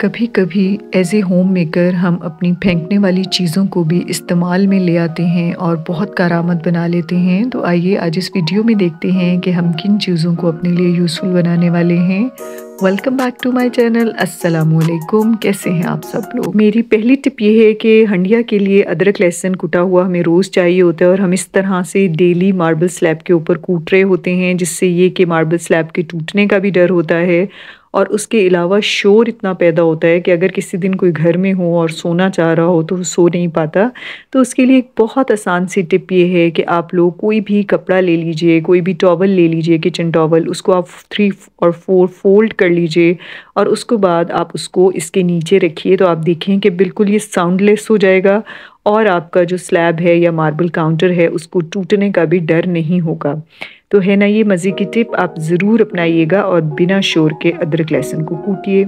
कभी कभी as a home maker हम अपनी फेंकने वाली चीज़ों को भी इस्तेमाल में ले आते हैं और बहुत कारामद बना लेते हैं तो आइए आज इस वीडियो में देखते हैं कि हम किन चीज़ों को अपने लिए यूज़फुल बनाने वाले हैं welcome back to my channel Aslam कैसे हैं आप सब लोग मेरी पहली टिप ये है कि हंडिया के लिए अदरक लहसुन कूटा हुआ हमें रोज़ चाहिए होता है और हम इस तरह से डेली मार्बल स्लैब के ऊपर कूट रहे होते हैं जिससे ये कि मार्बल स्लैब के टूटने का भी डर होता है और उसके अलावा शोर इतना पैदा होता है कि अगर किसी दिन कोई घर में हो और सोना चाह रहा हो तो वो सो नहीं पाता तो उसके लिए एक बहुत आसान सी टिप ये है कि आप लोग कोई भी कपड़ा ले लीजिए कोई भी टॉवल ले लीजिए किचन टॉवल उसको आप थ्री और फोर फोल्ड कर लीजिए और उसके बाद आप उसको इसके नीचे रखिए तो आप देखें कि बिल्कुल ये साउंडलेस हो जाएगा और आपका जो स्लैब है या मार्बल काउंटर है उसको टूटने का भी डर नहीं होगा तो है ना ये मज़े की टिप आप ज़रूर अपनाइएगा और बिना शोर के अदरक लहसुन को कूटिए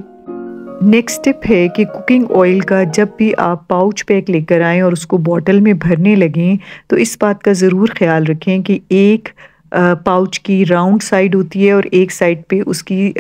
नेक्स्ट टिप है कि कुकिंग ऑयल का जब भी आप पाउच पैक लेकर आएँ और उसको बॉटल में भरने लगें तो इस बात का ज़रूर ख्याल रखें कि एक पाउच की राउंड साइड होती है और एक साइड पे उसकी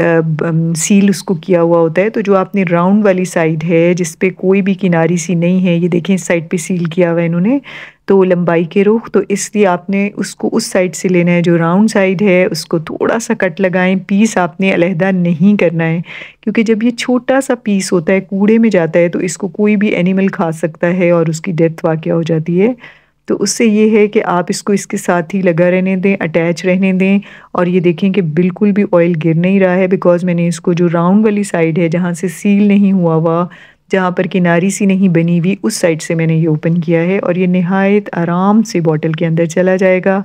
सील उसको किया हुआ होता है तो जो आपने राउंड वाली साइड है जिस पे कोई भी किनारी सी नहीं है ये देखें इस साइड पे सील किया हुआ है इन्होंने तो लंबाई के रुख तो इसलिए आपने उसको उस साइड से लेना है जो राउंड साइड है उसको थोड़ा सा कट लगाएं पीस आपने अलहदा नहीं करना है क्योंकि जब ये छोटा सा पीस होता है कूड़े में जाता है तो इसको कोई भी एनिमल खा सकता है और उसकी डेथ वाक़ हो जाती है तो उससे ये है कि आप इसको इसके साथ ही लगा रहने दें अटैच रहने दें और ये देखें कि बिल्कुल भी ऑयल गिर नहीं रहा है बिकॉज़ मैंने इसको जो राउंड वाली साइड है जहाँ से सील नहीं हुआ हुआ जहाँ पर किनारी सी नहीं बनी हुई उस साइड से मैंने ये ओपन किया है और ये नहायत आराम से बॉटल के अंदर चला जाएगा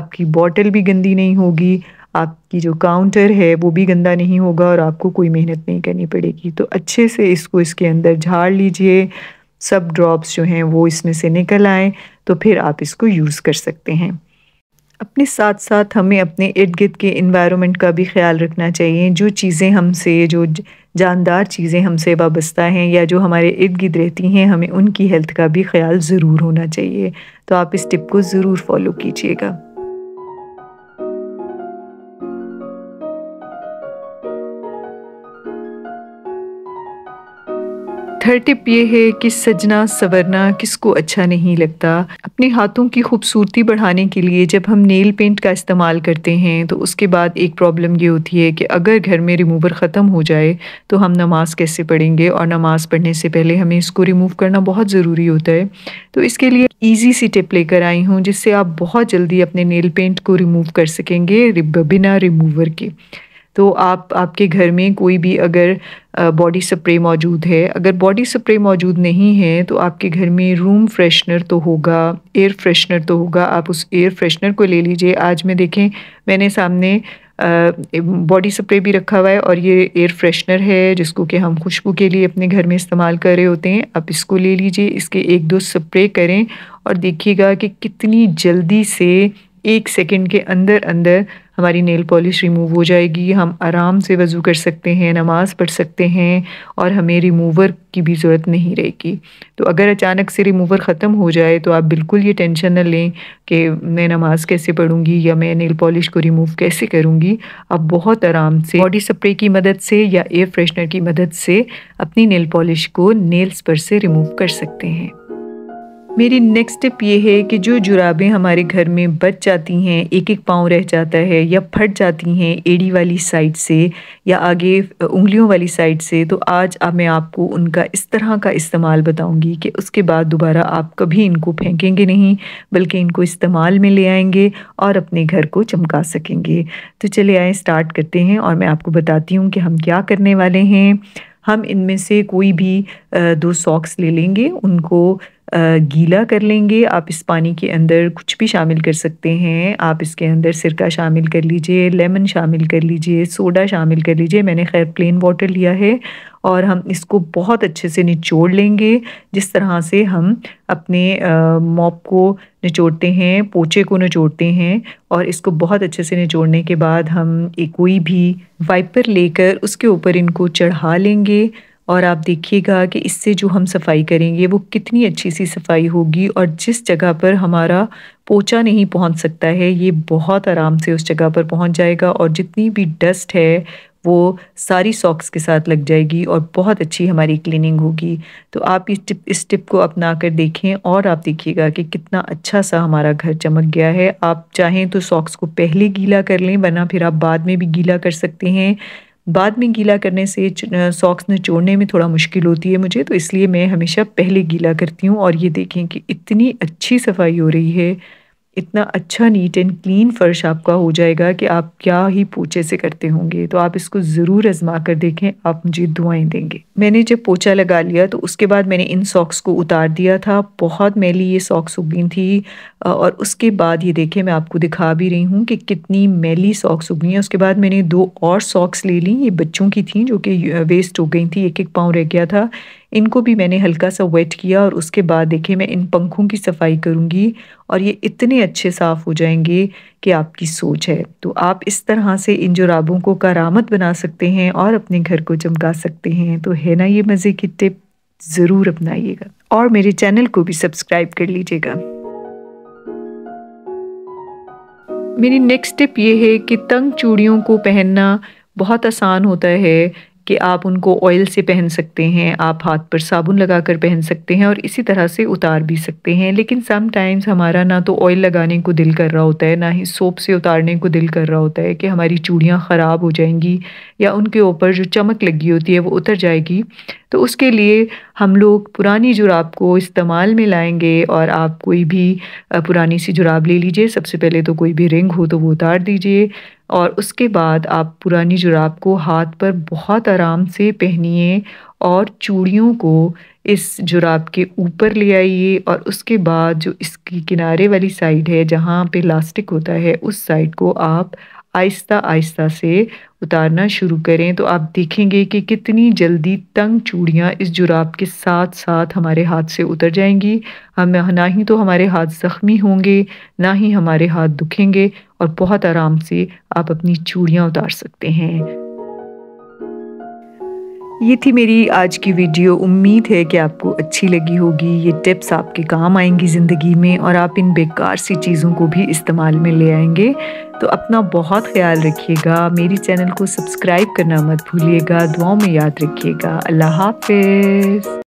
आपकी बॉटल भी गंदी नहीं होगी आपकी जो काउंटर है वो भी गंदा नहीं होगा और आपको कोई मेहनत नहीं करनी पड़ेगी तो अच्छे से इसको इसके अंदर झाड़ लीजिए सब ड्रॉप्स जो हैं वो इसमें से निकल आएँ तो फिर आप इसको यूज़ कर सकते हैं अपने साथ साथ हमें अपने इर्द गिर्द के इन्वायरमेंट का भी ख्याल रखना चाहिए जो चीज़ें हमसे जो जानदार चीज़ें हमसे वाबस्ता हैं या जो हमारे इर्द गिर्द रहती हैं हमें उनकी हेल्थ का भी ख्याल ज़रूर होना चाहिए तो आप इस टिप को ज़रूर फॉलो कीजिएगा थर्ड टिप ये है कि सजना सवरना किसको अच्छा नहीं लगता अपने हाथों की खूबसूरती बढ़ाने के लिए जब हम नेल पेंट का इस्तेमाल करते हैं तो उसके बाद एक प्रॉब्लम ये होती है कि अगर घर में रिमूवर ख़त्म हो जाए तो हम नमाज़ कैसे पढ़ेंगे और नमाज़ पढ़ने से पहले हमें इसको रिमूव करना बहुत ज़रूरी होता है तो इसके लिए ईजी सी टिप लेकर आई हूँ जिससे आप बहुत जल्दी अपने नेल पेंट को रिमूव कर सकेंगे बिना रिमूवर के तो आप आपके घर में कोई भी अगर बॉडी स्प्रे मौजूद है अगर बॉडी स्प्रे मौजूद नहीं है तो आपके घर में रूम फ्रेशनर तो होगा एयर फ्रेशनर तो होगा आप उस एयर फ्रेशनर को ले लीजिए आज में देखें मैंने सामने बॉडी स्प्रे भी रखा हुआ है और ये एयर फ्रेशनर है जिसको कि हम खुशबू के लिए अपने घर में इस्तेमाल कर रहे होते हैं आप इसको ले लीजिए इसके एक दो स्प्रे करें और देखिएगा कि कितनी जल्दी से एक सेकंड के अंदर अंदर हमारी नेल पॉलिश रिमूव हो जाएगी हम आराम से वज़ू कर सकते हैं नमाज़ पढ़ सकते हैं और हमें रिमूवर की भी ज़रूरत नहीं रहेगी तो अगर अचानक से रिमूवर ख़त्म हो जाए तो आप बिल्कुल ये टेंशन न लें कि मैं नमाज़ कैसे पढ़ूँगी या मैं नेल पॉलिश को रिमूव कैसे करूँगी आप बहुत आराम से बॉडी स्प्रे की मदद से या एयर फ्रेशनर की मदद से अपनी नेल पॉलिश को नेल्स पर से रिमूव कर सकते हैं मेरी नेक्स्ट टिप ये है कि जो जुराबें हमारे घर में बच जाती हैं एक एक पाँव रह जाता है या फट जाती हैं एड़ी वाली साइड से या आगे उंगलियों वाली साइड से तो आज अब मैं आपको उनका इस तरह का इस्तेमाल बताऊंगी कि उसके बाद दोबारा आप कभी इनको फेंकेंगे नहीं बल्कि इनको इस्तेमाल में ले आएंगे और अपने घर को चमका सकेंगे तो चले आए स्टार्ट करते हैं और मैं आपको बताती हूँ कि हम क्या करने वाले हैं हम इनमें से कोई भी दो सॉक्स ले लेंगे उनको गीला कर लेंगे आप इस पानी के अंदर कुछ भी शामिल कर सकते हैं आप इसके अंदर सिरका शामिल कर लीजिए लेमन शामिल कर लीजिए सोडा शामिल कर लीजिए मैंने खैर प्लेन वाटर लिया है और हम इसको बहुत अच्छे से निचोड़ लेंगे जिस तरह से हम अपने मॉप को निचोड़ते हैं पोचे को निचोड़ते हैं और इसको बहुत अच्छे से निचोड़ने के बाद हम एक कोई भी वाइपर लेकर उसके ऊपर इनको चढ़ा लेंगे और आप देखिएगा कि इससे जो हम सफाई करेंगे वो कितनी अच्छी सी सफाई होगी और जिस जगह पर हमारा पोचा नहीं पहुंच सकता है ये बहुत आराम से उस जगह पर पहुंच जाएगा और जितनी भी डस्ट है वो सारी सॉक्स के साथ लग जाएगी और बहुत अच्छी हमारी क्लीनिंग होगी तो आप इस टिप इस टिप को अपना कर देखें और आप देखिएगा कि कितना अच्छा सा हमारा घर चमक गया है आप चाहें तो सॉक्स को पहले गीला कर लें वरना फिर आप बाद में भी गीला कर सकते हैं बाद में गीला करने से सॉक्स निचोड़ने में थोड़ा मुश्किल होती है मुझे तो इसलिए मैं हमेशा पहले गीला करती हूँ और ये देखें कि इतनी अच्छी सफाई हो रही है इतना अच्छा नीट एंड क्लीन फ़र्श आपका हो जाएगा कि आप क्या ही पोचे से करते होंगे तो आप इसको ज़रूर आजमा कर देखें आप मुझे दुआएं देंगे मैंने जब पोछा लगा लिया तो उसके बाद मैंने इन सॉक्स को उतार दिया था बहुत मैली ये सॉक्स उग गई थी और उसके बाद ये देखें मैं आपको दिखा भी रही हूँ कि कितनी मैली सॉक्स उग गई हैं उसके बाद मैंने दो और सॉक्स ले ली ये बच्चों की थी जो कि वेस्ट हो गई थी एक एक पाँव रह गया था इनको भी मैंने हल्का सा वेट किया और उसके बाद देखिए मैं इन पंखों की सफाई करूँगी और ये इतने अच्छे साफ़ हो जाएंगे कि आपकी सोच है तो आप इस तरह से इन जुराबों को करामत बना सकते हैं और अपने घर को चमका सकते हैं तो है ना ये मज़े की टिप ज़रूर अपनाइएगा और मेरे चैनल को भी सब्सक्राइब कर लीजिएगा मेरी नेक्स्ट टिप ये है कि तंग चूड़ियों को पहनना बहुत आसान होता है कि आप उनको ऑयल से पहन सकते हैं आप हाथ पर साबुन लगा कर पहन सकते हैं और इसी तरह से उतार भी सकते हैं लेकिन समटाइम्स हमारा ना तो ऑयल लगाने को दिल कर रहा होता है ना ही सोप से उतारने को दिल कर रहा होता है कि हमारी चूड़ियाँ ख़राब हो जाएंगी या उनके ऊपर जो चमक लगी होती है वो उतर जाएगी तो उसके लिए हम लोग पुरानी जुराब को इस्तेमाल में लाएंगे और आप कोई भी पुरानी सी जुराब ले लीजिए सबसे पहले तो कोई भी रिंग हो तो वो उतार दीजिए और उसके बाद आप पुरानी जुराब को हाथ पर बहुत आराम से पहनिए और चूड़ियों को इस जुराब के ऊपर ले आइए और उसके बाद जो इसकी किनारे वाली साइड है जहाँ पे लास्टिक होता है उस साइड को आप आहिस्ता आहिस्ता से उतारना शुरू करें तो आप देखेंगे कि कितनी जल्दी तंग चूड़ियाँ इस जुराब के साथ साथ हमारे हाथ से उतर जाएंगी हम ना ही तो हमारे हाथ ज़ख्मी होंगे ना ही हमारे हाथ दुखेंगे और बहुत आराम से आप अपनी चूड़ियाँ उतार सकते हैं ये थी मेरी आज की वीडियो उम्मीद है कि आपको अच्छी लगी होगी ये टिप्स आपके काम आएंगी ज़िंदगी में और आप इन बेकार सी चीज़ों को भी इस्तेमाल में ले आएंगे तो अपना बहुत ख्याल रखिएगा मेरी चैनल को सब्सक्राइब करना मत भूलिएगा दुआओं में याद रखिएगा अल्लाह हाफिज़